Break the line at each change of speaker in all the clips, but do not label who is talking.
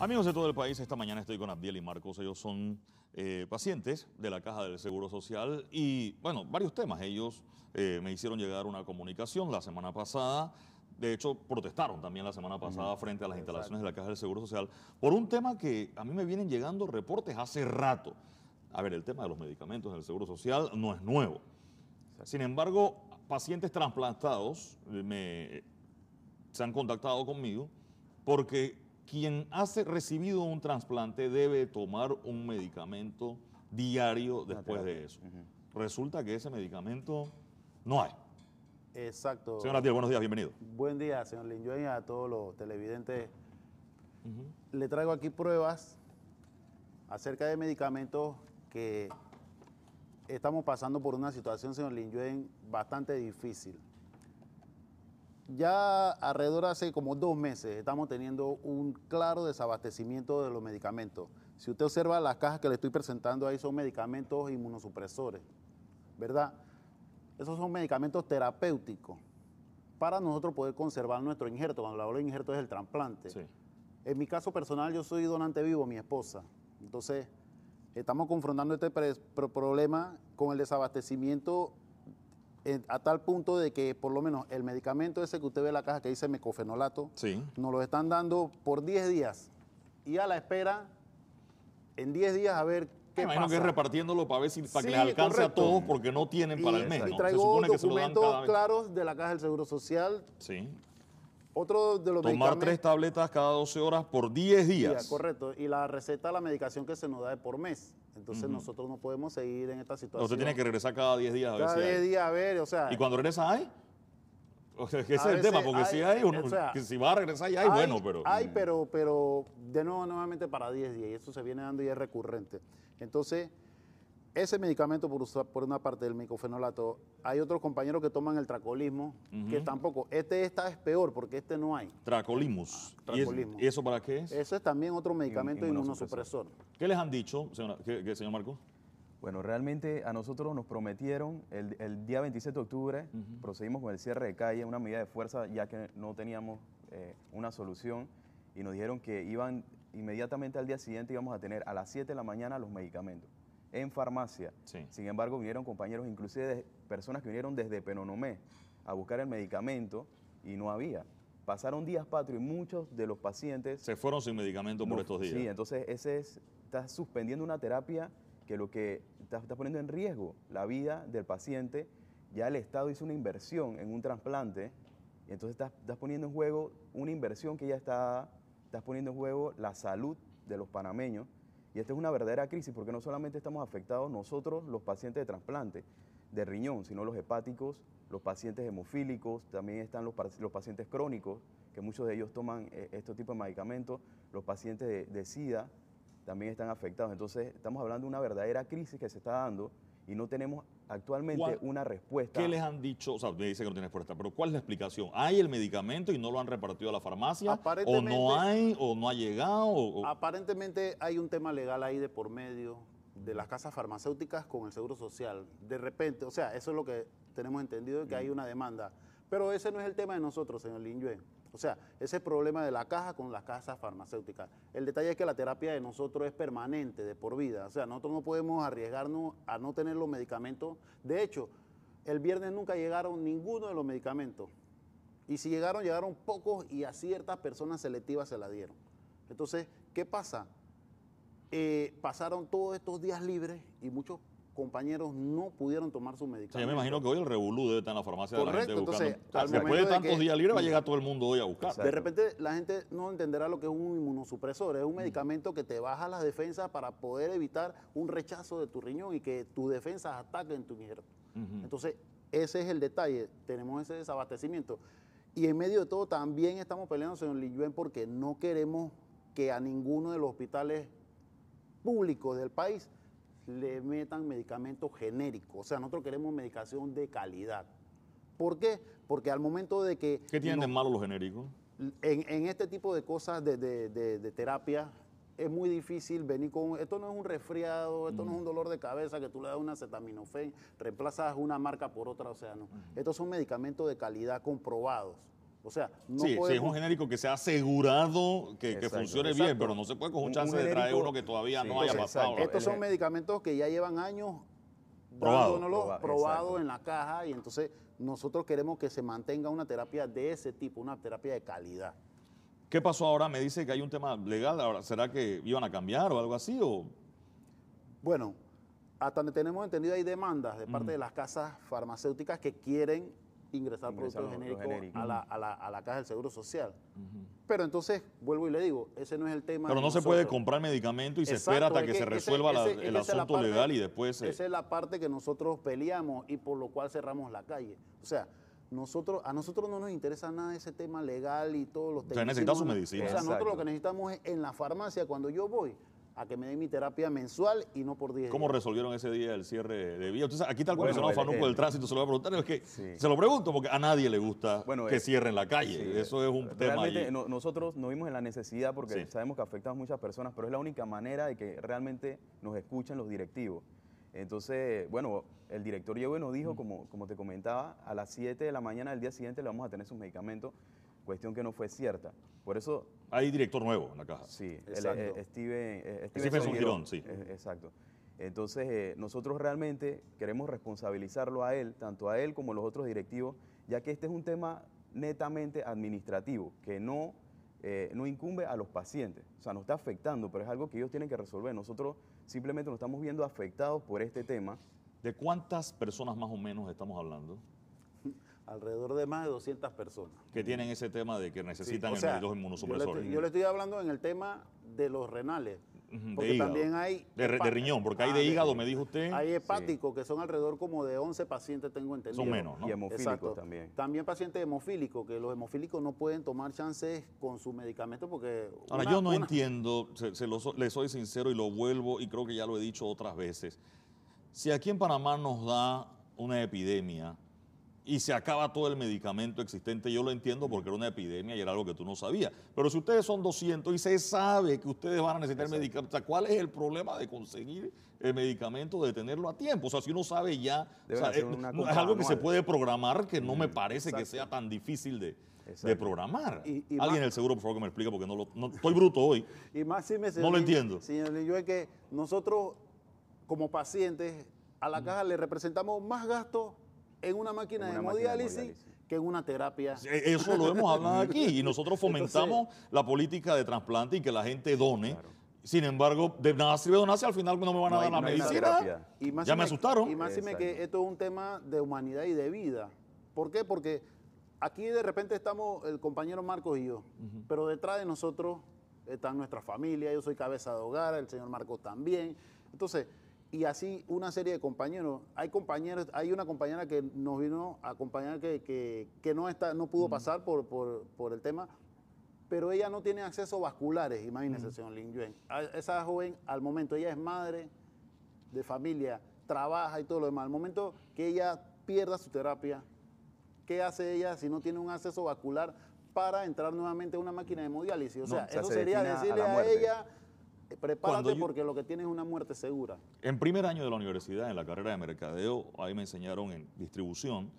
Amigos de todo el país, esta mañana estoy con Abdiel y Marcos. Ellos son eh, pacientes de la Caja del Seguro Social y, bueno, varios temas. Ellos eh, me hicieron llegar una comunicación la semana pasada. De hecho, protestaron también la semana pasada frente a las instalaciones de la Caja del Seguro Social por un tema que a mí me vienen llegando reportes hace rato. A ver, el tema de los medicamentos del Seguro Social no es nuevo. Sin embargo, pacientes trasplantados eh, me, se han contactado conmigo porque quien ha recibido un trasplante debe tomar un medicamento diario después de eso. Resulta que ese medicamento no hay.
Exacto. Señor Atiel, buenos días, bienvenido. Buen día, señor y a todos los televidentes. Le traigo aquí pruebas acerca de medicamentos que estamos pasando por una situación, señor Yuen, bastante difícil. Ya alrededor hace como dos meses estamos teniendo un claro desabastecimiento de los medicamentos. Si usted observa las cajas que le estoy presentando ahí son medicamentos inmunosupresores, ¿verdad? Esos son medicamentos terapéuticos para nosotros poder conservar nuestro injerto. Cuando hablo de injerto es el trasplante. En mi caso personal yo soy donante vivo, mi esposa. Entonces estamos confrontando este problema con el desabastecimiento a tal punto de que por lo menos el medicamento ese que usted ve en la caja que dice mecofenolato, nos lo están dando por 10 días y a la espera en 10 días a ver qué pasa. imagino que que
repartiéndolo para ver si les alcance a todos porque no tienen para el mes. Y traigo documentos
claros de la caja del Seguro Social. Sí. Otro de los Tomar tres
tabletas cada 12 horas por 10 días. Correcto.
Y la receta, la medicación que se nos da es por mes. Entonces nosotros no podemos seguir en esta situación. Usted tiene que
regresar cada 10 días a ver. Cada 10
días a ver, o sea. ¿Y
cuando regresa hay? O ese es el tema, porque si hay uno, si va a regresar ya hay, bueno, pero. Hay, mm.
pero, pero de nuevo nuevamente para 10 días. Y eso se viene dando y es recurrente. Entonces ese medicamento, por, usar, por una parte del micofenolato, hay otros compañeros que toman el tracolismo, que tampoco. Este esta es peor porque este no hay.
Tracolimus. Ah, ¿Y, eso para qué es? Eso
es también otro medicamento inmunosupresor.
¿Qué les han dicho, señor Marcos? Bueno, realmente a nosotros nos prometieron el, día 27 de octubre, procedimos con el cierre de calle, una medida de fuerza ya que no teníamos eh, una solución y nos dijeron que iban inmediatamente al día siguiente íbamos a tener a las 7 de la mañana los medicamentos en farmacia. Sin embargo, vinieron compañeros, inclusive personas que vinieron desde Penonomé a buscar el medicamento y no había. Pasaron días patrios y muchos de los pacientes... Se
fueron sin medicamento por estos días. Sí,
entonces ese es, estás suspendiendo una terapia que lo que estás, poniendo en riesgo la vida del paciente. Ya el Estado hizo una inversión en un trasplante y entonces estás, estás poniendo en juego una inversión que ya está... Estás poniendo en juego la salud de los panameños y esta es una verdadera crisis porque no solamente estamos afectados nosotros, los pacientes de trasplante de riñón, sino los hepáticos, los pacientes hemofílicos, también están los, los pacientes crónicos, que muchos de ellos toman eh, este tipo de medicamentos, los pacientes de SIDA también están afectados. Entonces estamos hablando de una verdadera crisis que se está dando y no tenemos actualmente una respuesta. ¿Qué les han
dicho? O sea, me dicen que no tienen respuesta, pero ¿cuál es la explicación? ¿Hay el medicamento y no lo han repartido a la farmacia? ¿O no hay? ¿O no ha
llegado? Aparentemente hay un tema legal ahí de por medio de las casas farmacéuticas con el Seguro Social. De repente, o sea, eso es lo que tenemos entendido, que mm. hay una demanda. Pero ese no es el tema de nosotros, señor Lin Yue o sea, ese problema de la caja con las casas farmacéuticas. El detalle es que la terapia de nosotros es permanente, de por vida. O sea, nosotros no podemos arriesgarnos a no tener los medicamentos. De hecho, el viernes nunca llegaron ninguno de los medicamentos. Y si llegaron, llegaron pocos y a ciertas personas selectivas se la dieron. Entonces, ¿qué pasa? Eh, pasaron todos estos días libres y muchos compañeros no pudieron tomar su medicamento. me imagino
que hoy el revolú debe estar en la farmacia de la gente buscando. Después de tantos días libres va a llegar todo el mundo hoy a buscar. De repente
la gente no entenderá lo que es un inmunosupresor. Es un mm. medicamento que te baja las defensas para poder evitar un rechazo de tu riñón y que tus defensas ataquen tu injerto. Entonces, ese es el detalle. Tenemos ese desabastecimiento. Y en medio de todo también estamos peleando, señor Liyuen, porque no queremos que a ninguno de los hospitales públicos del país le metan medicamentos genéricos. O sea, nosotros queremos medicación de calidad. ¿Por qué? Porque al momento de que... ¿Qué tienen de malo los genéricos? En, este tipo de cosas de, terapia es muy difícil venir con... Esto no es un resfriado, esto no es un mm. dolor de cabeza que tú le das una acetaminofén, reemplazas una marca por otra, o sea, no. Estos son medicamentos de calidad comprobados. O sea, no sí, es un
genérico que se ha asegurado que, funcione bien, pero no se puede con un chance de traer uno que todavía no haya pasado. Estos son
medicamentos que ya llevan años probado, probado, en la caja y entonces nosotros queremos que se mantenga una terapia de ese tipo, una terapia de calidad.
¿Qué pasó ahora? Me dice que hay un tema legal. Ahora, ¿será que iban a cambiar o algo así? O?
Bueno, hasta donde tenemos entendido hay demandas de parte mm. de las casas farmacéuticas que quieren ingresar, productos genéricos genérico. a, la, a, la, caja del Seguro Social. Pero entonces, vuelvo y le digo, ese no es el tema. Pero no se puede comprar
medicamento y se espera hasta que, se resuelva el asunto legal y después... Esa es
la parte que nosotros peleamos y por lo cual cerramos la calle. O sea, nosotros, a nosotros no nos interesa nada ese tema legal y todos los temas. O sea, necesita medicina. O sea, nosotros lo que necesitamos es en la farmacia, cuando yo voy, a que me den mi terapia mensual y no por 10 ¿Cómo resolvieron
ese día el cierre de vía? Entonces, aquí tal el bueno, comisionado Fanuco del eh, tránsito, se lo voy a preguntar, es que se lo pregunto porque a nadie le gusta
que cierren la calle, eso
es un tema
nosotros nos vimos en la necesidad porque sabemos que afecta a muchas personas, pero es la única manera de que realmente nos escuchen los directivos. Entonces, bueno, el director llegó y nos dijo, mm. como, como te comentaba, a las 7 de la mañana del día siguiente le vamos a tener sus medicamentos cuestión que no fue cierta. Por eso... Hay director nuevo
en la caja. Sí,
el, eh, eh, Steven, eh, sí. exacto. Entonces, nosotros realmente queremos responsabilizarlo a él, tanto a él como a los otros directivos, ya que este es un tema netamente administrativo, que no, no incumbe a los pacientes. O sea, nos está afectando, pero es algo que ellos tienen que resolver. Nosotros simplemente nos estamos viendo afectados por este tema. ¿De cuántas personas más o menos estamos hablando?
alrededor de más de 200 personas.
Que tienen ese tema de que necesitan los inmunosupresores. Yo le,
estoy, hablando en el tema de los renales. Porque también hay... De, riñón, porque hay ah, de hígado, me dijo usted. Hay hepáticos que son alrededor como de 11 pacientes, tengo entendido. Son menos, ¿no? Y hemofílicos también. También pacientes hemofílicos, que los hemofílicos no pueden tomar chances con su medicamento porque... Ahora, yo no
entiendo, se, le soy sincero y lo vuelvo, y creo que ya lo he dicho otras veces. Si aquí en Panamá nos da una epidemia y se acaba todo el medicamento existente. Yo lo entiendo porque era una epidemia y era algo que tú no sabías. Pero si ustedes son 200 y se sabe que ustedes van a necesitar medicamentos, ¿cuál es el problema de conseguir el medicamento, de tenerlo a tiempo? O sea, si uno sabe ya, eh, es, algo que se puede programar que no me mm, parece que sea tan difícil de, programar. Alguien del seguro, por favor, que me explique porque no lo, estoy bruto hoy.
y más si me No lo entiendo. Señor, yo es que nosotros como pacientes a la mm. caja le representamos más gastos en una máquina, de, hemodiálisis que en una terapia. Eso lo hemos hablado aquí
y nosotros fomentamos la política de trasplante y que la gente done. Sin embargo, de nada sirve donarse, al final no me van a dar la medicina. ya me, asustaron. Y más que
esto es un tema de humanidad y de vida. ¿Por qué? Porque aquí de repente estamos el compañero Marcos y yo, pero detrás de nosotros están nuestra familia, yo soy cabeza de hogar, el señor Marcos también. Entonces, y así una serie de compañeros. Hay compañeros, hay una compañera que nos vino a acompañar que, no está, no pudo pasar por, por, el tema, pero ella no tiene acceso vasculares, imagínese, señor Lin Yuen. esa joven, al momento, ella es madre de familia, trabaja y todo lo demás. Al momento que ella pierda su terapia, ¿qué hace ella si no tiene un acceso vascular para entrar nuevamente a una máquina de hemodiálisis? O sea, eso sería decirle a ella Prepárate porque lo que tienes es una muerte segura.
En primer año de la universidad, en la carrera de mercadeo, ahí me enseñaron en distribución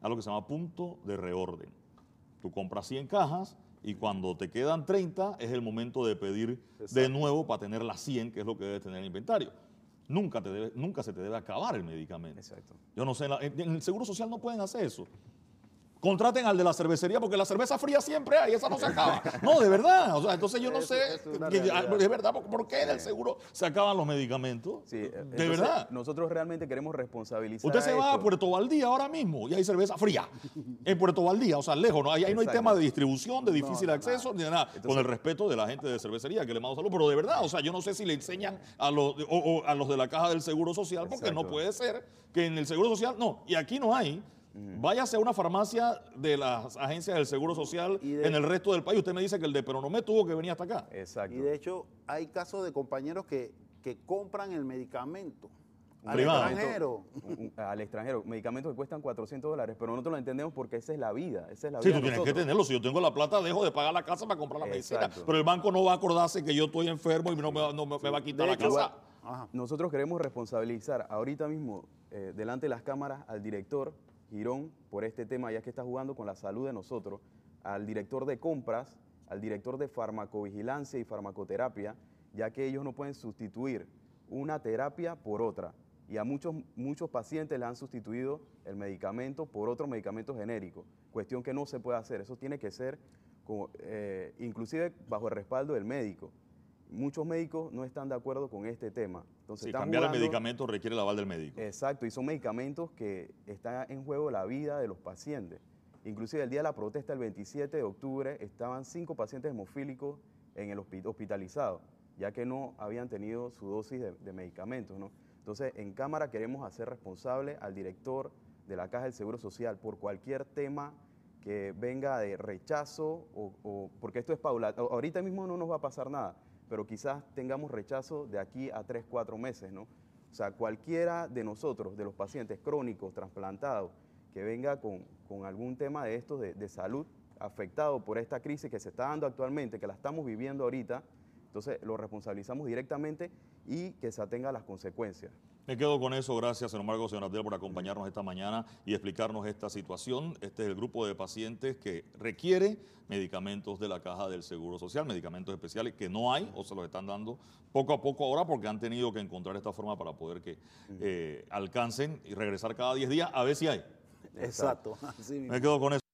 a lo que se llama punto de reorden. Tú compras 100 cajas y cuando te quedan 30 es el momento de pedir de nuevo para tener las 100, que es lo que debes tener en el inventario. Nunca, te nunca se te debe acabar el medicamento. Exacto. Yo no sé, en el Seguro Social no pueden hacer eso. Contraten al de la cervecería porque la cerveza fría siempre hay, esa no se acaba. No, de verdad. O sea, entonces yo no sé, es ah, verdad,
¿por qué del seguro se acaban los medicamentos? Sí, eh, de verdad. Nosotros realmente queremos responsabilizar. Usted se va a
Puerto Valdía ahora mismo y hay cerveza fría. En Puerto Valdía, o sea, lejos, ¿no? ahí, no hay tema de distribución, de difícil acceso, ni de nada. Con el respeto de la gente de cervecería, que le mando salud. Pero de verdad, o sea, yo no sé si le enseñan a los, a los de la caja del seguro social, porque no puede ser que en el seguro social, no, y aquí no hay Váyase a una farmacia de las
agencias del Seguro Social en el resto del país. Usted me dice que el de Peronomé tuvo que venir hasta acá. Exacto. Y de hecho, hay casos de compañeros que, que compran el medicamento. Al extranjero.
al extranjero. Medicamentos que cuestan 400 dólares, pero nosotros lo entendemos porque esa es la vida. sí, tú tienes que tenerlo.
Si yo tengo la plata,
dejo de pagar la casa para comprar la medicina.
Pero el banco no va a acordarse que yo
estoy enfermo y no me, va a quitar la casa. nosotros queremos responsabilizar ahorita mismo, eh, delante de las cámaras, al director Girón por este tema, ya que está jugando con la salud de nosotros, al director de compras, al director de farmacovigilancia y farmacoterapia, ya que ellos no pueden sustituir una terapia por otra. Y a muchos, muchos pacientes le han sustituido el medicamento por otro medicamento genérico, cuestión que no se puede hacer. Eso tiene que ser eh, inclusive bajo el respaldo del médico muchos médicos no están de acuerdo con este tema. Entonces, cambiar el medicamento
requiere la aval del médico.
Exacto, y son medicamentos que están en juego la vida de los pacientes. Inclusive el día de la protesta, el 27 de octubre, estaban cinco pacientes hemofílicos en el hospitalizados, ya que no habían tenido su dosis de, medicamentos. ¿no? Entonces, en Cámara queremos hacer responsable al director de la Caja del Seguro Social por cualquier tema que venga de rechazo, o, porque esto es paulatino, ahorita mismo no nos va a pasar nada, pero quizás tengamos rechazo de aquí a tres, cuatro meses, ¿no? O sea, cualquiera de nosotros, de los pacientes crónicos, trasplantados, que venga con, algún tema de esto de, de salud afectado por esta crisis que se está dando actualmente, que la estamos viviendo ahorita, entonces lo responsabilizamos directamente y que se atenga a las consecuencias.
Me quedo con eso. Gracias, señor Marcos, señor Abdel, por acompañarnos esta mañana y explicarnos esta situación. Este es el grupo de pacientes que requiere medicamentos de la caja del Seguro Social, medicamentos especiales que no hay o se los están dando poco a poco ahora porque han tenido que encontrar esta forma para poder que eh, alcancen y regresar cada 10 días a ver si hay. Exacto.
Me quedo con
eso.